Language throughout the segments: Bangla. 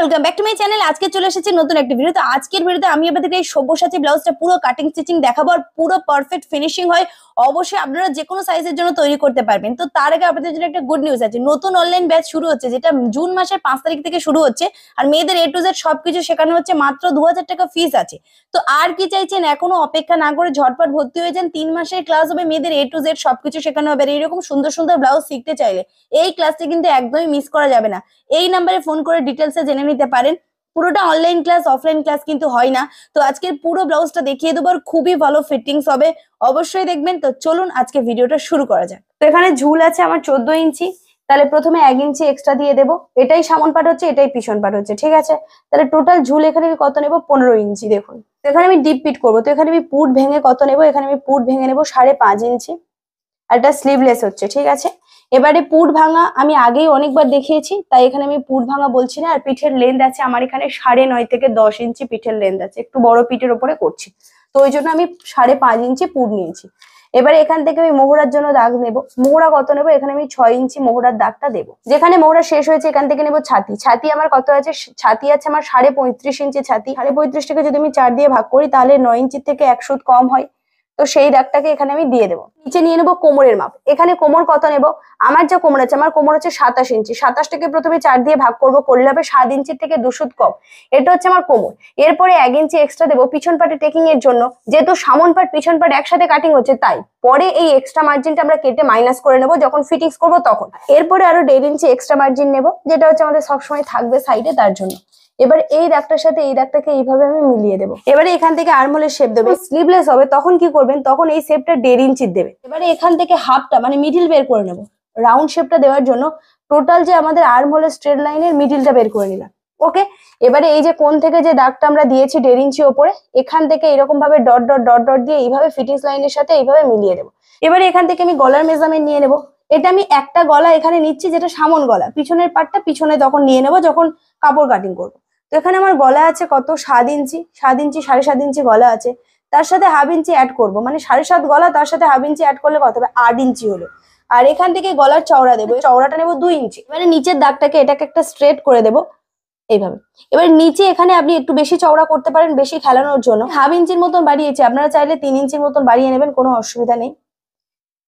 welcome back to my channel আজকে চলে এসেছে নতুন একটা ভিডিও তো আজকের ভিডিওতে আমি আপনাদেরকে এই সব্যসাচী ব্লাউজটা পুরো কাটিং স্টিচিং দেখাবো আর পুরো পারফেক্ট ফিনিশিং হয় অবশ্যই আপনারা যে কোনো সাইজের জন্য তৈরি করতে পারবেন তো তার আগে আপনাদের জন্য একটা গুড নিউজ আছে নতুন অনলাইন ব্যাচ শুরু হচ্ছে যেটা জুন মাসের পাঁচ তারিখ থেকে শুরু হচ্ছে আর মেয়েদের এ টু জেড সবকিছু শেখানো হচ্ছে মাত্র দু টাকা ফিস আছে তো আর কি চাইছেন এখনো অপেক্ষা না করে ঝটপট ভর্তি হয়ে যান তিন মাসের ক্লাস হবে মেয়েদের এ টু জেড সবকিছু শেখানো হবে আর এইরকম সুন্দর সুন্দর ব্লাউজ শিখতে চাইলে এই ক্লাসটি কিন্তু একদমই মিস করা যাবে না এই নাম্বারে ফোন করে ডিটেলসে জেনে নিতে পারেন পুরোটা অনলাইন ক্লাস অফলাইন ক্লাস কিন্তু হয় না তো আজকের পুরো ব্লাউজটা দেখিয়ে দেবো আর খুবই ভালো ফিটিংস হবে অবশ্যই দেখবেন তো চলুন আজকে ভিডিওটা শুরু করা যাক তো এখানে ঝুল আছে আমার চোদ্দ ইঞ্চি তাহলে প্রথমে এক ইঞ্চি এক্সট্রা দিয়ে দেবো এটাই সামন পাট হচ্ছে এটাই পিছন পাট হচ্ছে ঠিক আছে তাহলে টোটাল ঝুল এখানে আমি কত নেবো পনেরো ইঞ্চি দেখুন তো এখানে আমি ডিপ পিট করবো তো এখানে আমি পুট ভেঙে কত নেবো এখানে আমি পুট ভেঙে নেবো সাড়ে পাঁচ ইঞ্চি আর এটা স্লিভলেস হচ্ছে ঠিক আছে এবারে পুর ভাঙা আমি আগেই অনেকবার দেখিয়েছি তাই এখানে আমি পুর ভাঙা বলছি না আর পিঠের লেন্থ আছে আমার এখানে সাড়ে নয় থেকে দশ ইঞ্চি পিঠের লেন্থ আছে একটু বড় পিঠের ওপরে করছি তো ওই জন্য আমি সাড়ে পাঁচ ইঞ্চি পুর নিয়েছি এবারে এখান থেকে আমি মোহরার জন্য দাগ নেব মোহরা কত নেব এখানে আমি ছয় ইঞ্চি মোহরার দাগটা দেবো যেখানে মোহরা শেষ হয়েছে এখান থেকে নেব ছাতি ছাতি আমার কত আছে ছাতি আছে আমার সাড়ে পঁয়ত্রিশ ইঞ্চি ছাতি সাড়ে পঁয়ত্রিশটাকে যদি আমি চার দিয়ে ভাগ করি তাহলে নয় ইঞ্চির থেকে এক সুদ কম হয় তো সেই দাগটাকে এখানে আমি দিয়ে দেবো নিচে নিয়ে নেবো কোমরের মাপ এখানে কোমর কত নেব আমার যা কোমর আছে আমার কোমর হচ্ছে সাতাশ ইঞ্চি সাতাশটাকে প্রথমে চার দিয়ে ভাগ করব করলে হবে সাত ইঞ্চির থেকে দুশো কম এটা হচ্ছে আমার কোমর এরপরে এক ইঞ্চি এক্সট্রা দেবো পিছন পাটে টেকিং এর জন্য যেহেতু সামন পাট পিছন পাট একসাথে কাটিং হচ্ছে তাই পরে এই এক্সট্রা মার্জিনটা আমরা কেটে মাইনাস করে নেবো যখন ফিটিংস করবো তখন এরপরে আরো দেড় ইঞ্চি এক্সট্রা মার্জিন নেবো যেটা হচ্ছে আমাদের সবসময় থাকবে সাইডে তার জন্য এবার এই দাগটার সাথে এই দাগটাকে এইভাবে আমি মিলিয়ে দেবো এবারে এখান থেকে আর্মোলের শেপ দেবে স্লিভলেস হবে তখন কি করবেন তখন এই শেপটা দেড় ইঞ্চির দেবে এবারে এখান থেকে হাফটা মানে মিডিল বের করে নেবো রাউন্ড শেপটা দেওয়ার জন্য টোটাল যে আমাদের আর্মোলের স্ট্রেট লাইনের মিডিলটা বের করে নিলাম ওকে এবারে এই যে কোন থেকে যে দাগটা আমরা দিয়েছি দেড় ইঞ্চি ওপরে এখান থেকে এরকম ভাবে ডট ডট ডট ডট দিয়ে এইভাবে ফিটিংস লাইনের সাথে এইভাবে মিলিয়ে দেবো এবারে এখান থেকে আমি গলার মেজারমেন্ট নিয়ে নেবো এটা আমি একটা গলা এখানে নিচ্ছি যেটা সামন গলা পিছনের পাটটা পিছনে তখন নিয়ে নেবো যখন কাপড় কাটিং করবো তো এখানে আমার গলা আছে কত সাত ইঞ্চি সাত ইঞ্চি সাড়ে সাত ইঞ্চি গলা আছে তার সাথে হাফ ইঞ্চি অ্যাড করব মানে সাড়ে সাত গলা তার সাথে হাফ ইঞ্চি অ্যাড করলে কত হবে আট ইঞ্চি হলো আর এখান থেকে গলার চওড়া দেবো চওড়াটা নেবো দুই ইঞ্চি মানে নিচের দাগটাকে এটাকে একটা স্ট্রেট করে দেবো এইভাবে এবার নিচে এখানে আপনি একটু বেশি চওড়া করতে পারেন বেশি খেলানোর জন্য হাফ ইঞ্চির মতন বাড়িয়েছি আপনারা চাইলে তিন ইঞ্চির মতন বাড়িয়ে নেবেন কোনো অসুবিধা নেই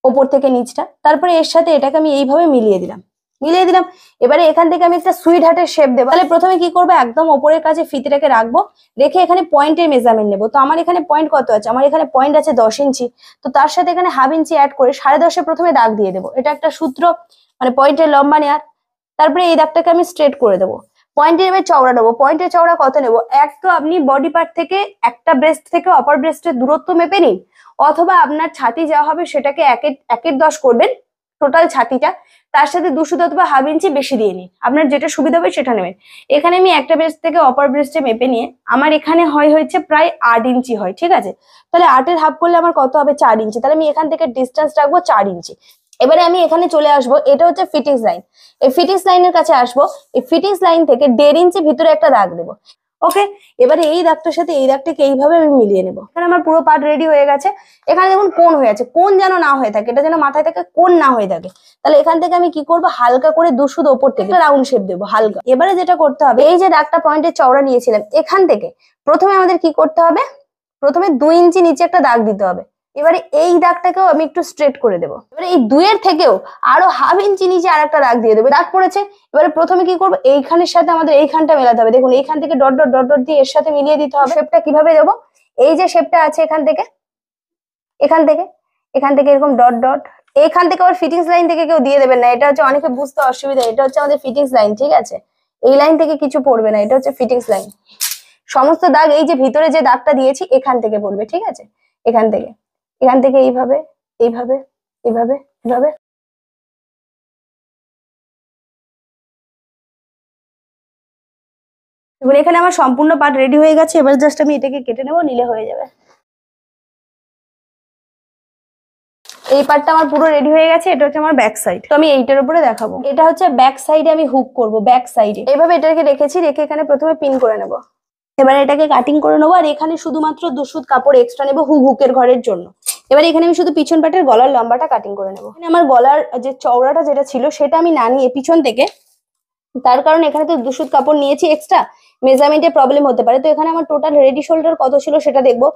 ওপর থেকে নিচটা তারপরে এর সাথে এটাকে আমি এইভাবে মিলিয়ে দিলাম মিলিয়ে দিলাম এবারে এখান থেকে আমি একটা সুইট হাটের শেপ দেবো তাহলে প্রথমে কি করবো একদম ওপরের কাছে ফিতেটাকে রাখবো রেখে এখানে পয়েন্টের মেজারমেন্ট নেবো তো আমার এখানে পয়েন্ট কত আছে আমার এখানে পয়েন্ট আছে দশ ইঞ্চি তো তার সাথে এখানে হাফ ইঞ্চি অ্যাড করে সাড়ে দশে প্রথমে দাগ দিয়ে দেবো এটা একটা সূত্র মানে পয়েন্টের লম্বা নেওয়ার তারপরে এই দাগটাকে আমি স্ট্রেট করে দেবো পয়েন্টের এবার চওড়া নেবো পয়েন্টের চওড়া কত নেবো এক তো আপনি বডি পার্ট থেকে একটা ব্রেস্ট থেকে অপার ব্রেস্টের দূরত্ব মেপে নিন অথবা আপনার ছাতি যা হবে সেটাকে একের একের দশ করবেন টোটাল ছাতিটা তার সাথে দুশো বা হাফ ইঞ্চি বেশি দিয়ে নিন আপনার যেটা সুবিধা হবে সেটা নেবেন এখানে আমি একটা ব্রেস্ট থেকে অপার ব্রেস্টে মেপে নিয়ে আমার এখানে হয় হয়েছে প্রায় আট ইঞ্চি হয় ঠিক আছে তাহলে আটের হাফ করলে আমার কত হবে চার ইঞ্চি তাহলে আমি এখান থেকে ডিস্টেন্স রাখবো চার ইঞ্চি এবারে আমি এখানে চলে আসব এটা হচ্ছে ফিটিংস লাইন এই ফিটিংস লাইনের কাছে আসব এই ফিটিংস লাইন থেকে দেড় ইঞ্চি ভিতরে একটা দাগ দেবো ওকে এবারে এই দাগটার সাথে এই দাগটাকে এইভাবে আমি মিলিয়ে নেবো এখানে আমার পুরো পার্ট রেডি হয়ে গেছে এখানে দেখুন কোন হয়ে আছে কোন যেন না হয়ে থাকে এটা যেন মাথায় থাকে কোন না হয়ে থাকে তাহলে এখান থেকে আমি কি করবো হালকা করে দুশুদ ওপর থেকে রাউন্ড শেপ দেবো হালকা এবারে যেটা করতে হবে এই যে দাগটা পয়েন্টের চওড়া নিয়েছিলাম এখান থেকে প্রথমে আমাদের কি করতে হবে প্রথমে দুই ইঞ্চি নিচে একটা দাগ দিতে হবে এবারে এই দাগটাকেও আমি একটু স্ট্রেট করে দেবো এবারে এই দুয়ের থেকেও আরো হাফ ইঞ্চি নিচে আর একটা দাগ দিয়ে দেবো দাগ পড়েছে এবারে প্রথমে কি করবো এইখানের সাথে আমাদের এইখানটা মেলাতে হবে দেখুন এইখান থেকে ডট ডট ডট ডট দিয়ে এর সাথে মিলিয়ে দিতে হবে শেপটা কিভাবে দেবো এই যে শেপটা আছে এখান থেকে এখান থেকে এখান থেকে এরকম ডট ডট এখান থেকে আবার ফিটিংস লাইন থেকে কেউ দিয়ে দেবেন না এটা হচ্ছে অনেকে বুঝতে অসুবিধা এটা হচ্ছে আমাদের ফিটিংস লাইন ঠিক আছে এই লাইন থেকে কিছু পড়বে না এটা হচ্ছে ফিটিংস লাইন সমস্ত দাগ এই যে ভিতরে যে দাগটা দিয়েছি এখান থেকে পড়বে ঠিক আছে এখান থেকে এখান থেকে এইভাবে এইভাবে এইভাবে এইভাবে এবার এখানে আমার সম্পূর্ণ পার্ট রেডি হয়ে গেছে এবার জাস্ট আমি এটাকে কেটে নেবো নিলে হয়ে যাবে এই পার্টটা আমার পুরো রেডি হয়ে গেছে এটা হচ্ছে আমার ব্যাক সাইড তো আমি এইটার উপরে দেখাবো এটা হচ্ছে ব্যাক সাইডে আমি হুক করবো ব্যাক সাইডে এইভাবে এটাকে রেখেছি রেখে এখানে প্রথমে পিন করে নেবো এবার এটাকে কাটিং করে নেবো আর এখানে শুধুমাত্র দুশুদ কাপড় এক্সট্রা নেবো হুক হুকের ঘরের জন্য এবার এখানে আমি শুধু পিছন পাটের গলার লম্বাটা কাটিং করে নেবো এখানে আমার গলার যে চওড়াটা যেটা ছিল সেটা আমি না নিয়ে পিছন থেকে তার কারণ এখানে তো দুশুদ কাপড় নিয়েছি এক্সট্রা মেজারমেন্টে প্রবলেম হতে পারে তো এখানে আমার টোটাল রেডি শোল্ডার কত ছিল সেটা দেখবো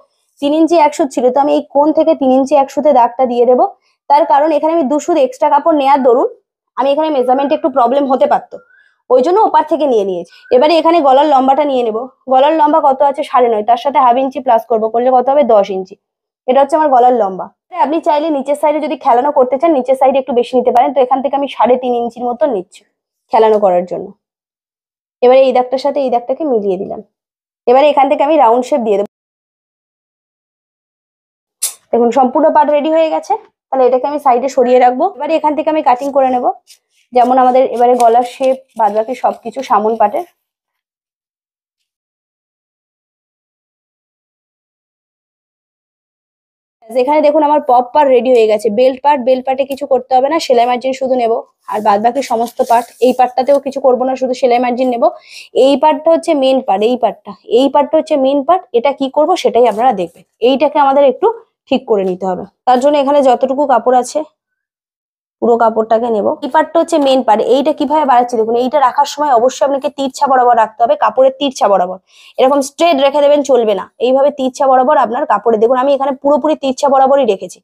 তিন ইঞ্চি একশো ছিল তো আমি এই কোন থেকে তিন ইঞ্চি একশোতে দাগটা দিয়ে দেবো তার কারণ এখানে আমি দুশুদ এক্সট্রা কাপড় নেওয়ার দরুন আমি এখানে মেজারমেন্টে একটু প্রবলেম হতে পারতো ওই জন্য ওপার থেকে নিয়ে নিয়েছি এবারে এখানে গলার লম্বাটা নিয়ে নেব গলার লম্বা কত আছে সাড়ে নয় তার সাথে হাফ ইঞ্চি প্লাস করব করলে কত হবে দশ ইঞ্চি এটা হচ্ছে আমার গলার লম্বা আপনি চাইলে নিচের সাইডে যদি খেলানো করতে চান নিচের সাইডে একটু বেশি নিতে পারেন তো এখান থেকে আমি সাড়ে তিন ইঞ্চির মতো নিচ্ছি খেলানো করার জন্য এবারে এই দাগটার সাথে এই দাগটাকে মিলিয়ে দিলাম এবারে এখান থেকে আমি রাউন্ড শেপ দিয়ে দেবো দেখুন সম্পূর্ণ পাট রেডি হয়ে গেছে তাহলে এটাকে আমি সাইডে সরিয়ে রাখবো এবারে এখান থেকে আমি কাটিং করে নেবো যেমন আমাদের এবারে গলার শেপ বাদবাকি সবকিছু সামন পাটের এখানে দেখুন আমার পপ পার রেডি হয়ে গেছে বেল্ট পার্ট বেল্ট পার্টে কিছু করতে হবে না সেলাই মার্জিন শুধু নেব আর বাদ বাকি সমস্ত পার্ট এই পার্টটাতেও কিছু করব না শুধু সেলাই মার্জিন নেব এই পার্টটা হচ্ছে মেন পার্ট এই পার্টটা এই পার্টটা হচ্ছে মেন পার্ট এটা কি করব সেটাই আপনারা দেখবেন এইটাকে আমাদের একটু ঠিক করে নিতে হবে তার জন্য এখানে যতটুকু কাপড় আছে পুরো কাপড়টাকে নেব এই পার্টটা হচ্ছে মেন পার্ট এইটা কিভাবে বাড়াচ্ছি দেখুন এইটা রাখার সময় অবশ্যই আপনাকে তিরছা বরাবর রাখতে হবে কাপড়ের তিরছা বরাবর এরকম স্ট্রেট রেখে দেবেন চলবে না এইভাবে তিরছা বরাবর আপনার কাপড়ে দেখুন আমি এখানে পুরোপুরি তিরছা বরাবরই রেখেছি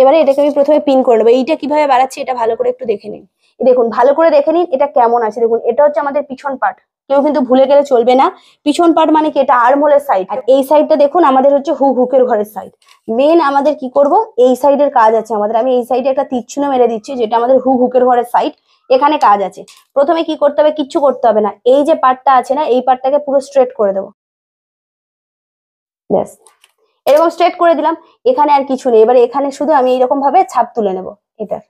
এবারে এটাকে আমি প্রথমে পিন করে নেবো এইটা কিভাবে বাড়াচ্ছি এটা ভালো করে একটু দেখে নিন দেখুন ভালো করে দেখে নিন এটা কেমন আছে দেখুন এটা হচ্ছে আমাদের পিছন পার্ট কেউ কিন্তু ভুলে গেলে চলবে না পিছন পার্ট মানে কি এটা আর্ম হোলের সাইড আর এই সাইডটা দেখুন আমাদের হচ্ছে হু হুকের ঘরের সাইড মেন আমাদের কি করব এই সাইডের কাজ আছে আমাদের আমি এই সাইডে একটা তিচ্ছুনো মেরে দিচ্ছি যেটা আমাদের হু হুকের ঘরের সাইড এখানে কাজ আছে প্রথমে কি করতে হবে কিচ্ছু করতে হবে না এই যে পার্টটা আছে না এই পার্টটাকে পুরো স্ট্রেট করে দেবো ব্যাস এরকম স্ট্রেট করে দিলাম এখানে আর কিছু নেই এবার এখানে শুধু আমি এইরকম ভাবে ছাপ তুলে নেব এটার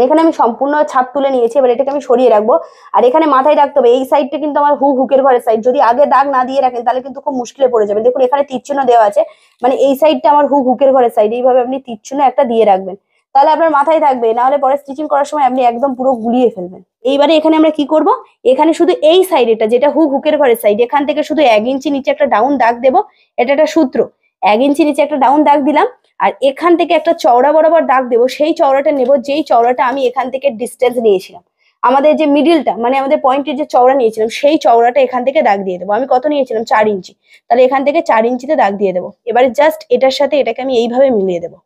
দেখুন মানে এখানে আমি সম্পূর্ণ ছাপ তুলে নিয়েছি এবার এটাকে আমি সরিয়ে রাখবো আর এখানে মাথায় রাখতে হবে এই সাইডটা কিন্তু আমার হু হুকের ঘরের সাইড যদি আগে দাগ না দিয়ে রাখেন তাহলে কিন্তু খুব মুশকিলে পড়ে যাবে দেখুন এখানে তীরচিহ্ন দেওয়া আছে মানে এই সাইডটা আমার হু হুকের ঘরের সাইড এইভাবে আপনি তীরচিহ্ন একটা দিয়ে রাখবেন তাহলে আপনার মাথায় থাকবে নাহলে পরে স্টিচিং করার সময় আপনি একদম পুরো গুলিয়ে ফেলবেন এইবারে এখানে আমরা কি করব এখানে শুধু এই এটা যেটা হু হুকের ঘরের সাইড এখান থেকে শুধু এক ইঞ্চি নিচে একটা ডাউন দাগ দেবো এটা একটা সূত্র এক ইঞ্চি নিচে একটা ডাউন দাগ দিলাম আর এখান থেকে একটা চওড়া বরাবর দাগ দেবো সেই চওড়াটা নেব যেই চওড়াটা আমি এখান থেকে ডিস্টেন্স নিয়েছিলাম আমাদের যে মিডিলটা মানে আমাদের পয়েন্টের যে চওড়া নিয়েছিলাম সেই চওড়াটা এখান থেকে দাগ দিয়ে দেবো আমি কত নিয়েছিলাম চার ইঞ্চি তাহলে এখান থেকে চার ইঞ্চিতে দাগ দিয়ে দেবো এবারে জাস্ট এটার সাথে এটাকে আমি এইভাবে মিলিয়ে দেবো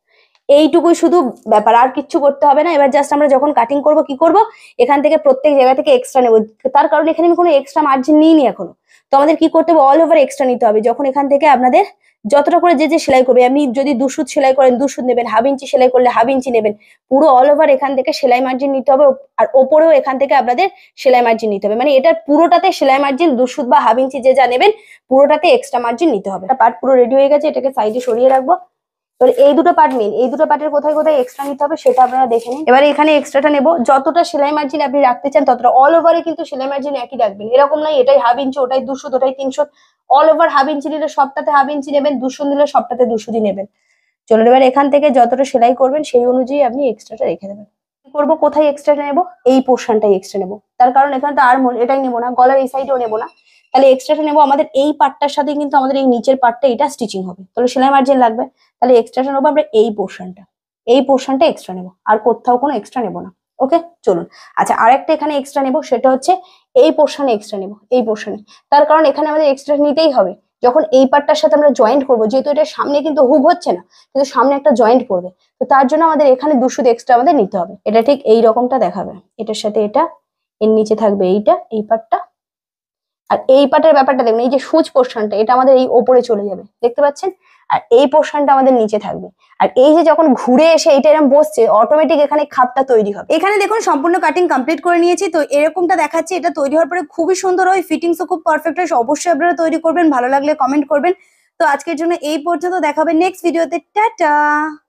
এইটুকুই শুধু ব্যাপার আর কিচ্ছু করতে হবে না এবার জাস্ট আমরা যখন কাটিং করব কি করব এখান থেকে প্রত্যেক জায়গা থেকে এক্সট্রা নেব তার কারণ এখানে আমি কোনো এক্সট্রা মার্জিন নিইনি এখনো তো আমাদের কি করতে হবে অল ওভার এক্সট্রা নিতে হবে যখন এখান থেকে আপনাদের যতটা করে যে যে সেলাই করবে আপনি যদি দুশুদ সেলাই করেন দুশুদ নেবেন হাফ ইঞ্চি সেলাই করলে হাফ ইঞ্চি নেবেন পুরো অল ওভার এখান থেকে সেলাই মার্জিন নিতে হবে আর ওপরেও এখান থেকে আপনাদের সেলাই মার্জিন নিতে হবে মানে এটার পুরোটাতে সেলাই মার্জিন দুশুদ বা হাফ ইঞ্চি যে যা নেবেন পুরোটাতে এক্সট্রা মার্জিন নিতে হবে পার্ট পুরো রেডি হয়ে গেছে এটাকে সাইডে সরিয়ে রাখবো এবার এই দুটো পার্ট মেন এই দুটো পার্টের কোথায় কোথায় এক্সট্রা নিতে হবে সেটা আপনারা দেখে নিন এবার এখানে এক্সট্রাটা নেব যতটা সেলাই মার্জিন আপনি রাখতে চান ততটা অল ওভারে কিন্তু সেলাই মার্জিন একই রাখবেন এরকম নয় এটাই হাফ ইঞ্চি ওটাই দুশো ওটাই তিনশো অল ওভার হাফ ইঞ্চি নিলে সবটাতে হাফ ইঞ্চি নেবেন দুশো নিলে সবটাতে দুশো দিয়ে নেবেন চলুন এবার এখান থেকে যতটা সেলাই করবেন সেই অনুযায়ী আপনি এক্সট্রাটা রেখে দেবেন করবো কোথায় এক্সট্রা নেব এই পোর্শনটাই এক্সট্রা নেব তার কারণ এখানে তো আর এটাই নেবো না গলার এই সাইডেও নেবো না তাহলে এক্সট্রাটা নেবো আমাদের এই পার্টটার সাথে কিন্তু আমাদের এই নিচের পার্টটা এটা স্টিচিং হবে তাহলে সেলাই মার্জিন লাগবে তাহলে এক্সট্রাটা নেবো আমরা এই পোর্শনটা এই পোর্শনটা এক্সট্রা নেবো আর কোথাও কোনো এক্সট্রা নেবো না ওকে চলুন আচ্ছা আরেকটা এখানে এক্সট্রা নেবো সেটা হচ্ছে এই পোর্শনে এক্সট্রা নেব এই পোর্শনে তার কারণ এখানে আমাদের এক্সট্রা নিতেই হবে যখন এই পার্টটার সাথে আমরা জয়েন্ট করবো যেহেতু এটা সামনে কিন্তু হুক হচ্ছে না কিন্তু সামনে একটা জয়েন্ট করবে তো তার জন্য আমাদের এখানে দুশো এক্সট্রা আমাদের নিতে হবে এটা ঠিক এই রকমটা দেখাবে এটার সাথে এটা এর নিচে থাকবে এইটা এই পার্টটা আর এই পাটের ব্যাপারটা দেখবেন এই যে সুচ পোর্শনটা এটা আমাদের এই ওপরে চলে যাবে দেখতে পাচ্ছেন আর এই পোর্শনটা আমাদের নিচে থাকবে আর এই যে যখন ঘুরে এসে এটা এরকম বসছে অটোমেটিক এখানে খাপটা তৈরি হবে এখানে দেখুন সম্পূর্ণ কাটিং কমপ্লিট করে নিয়েছি তো এরকমটা দেখাচ্ছে এটা তৈরি হওয়ার পরে খুবই সুন্দর হয় ফিটিংসও খুব পারফেক্ট হয় অবশ্যই আপনারা তৈরি করবেন ভালো লাগলে কমেন্ট করবেন তো আজকের জন্য এই পর্যন্ত দেখাবে নেক্সট ভিডিওতে টাটা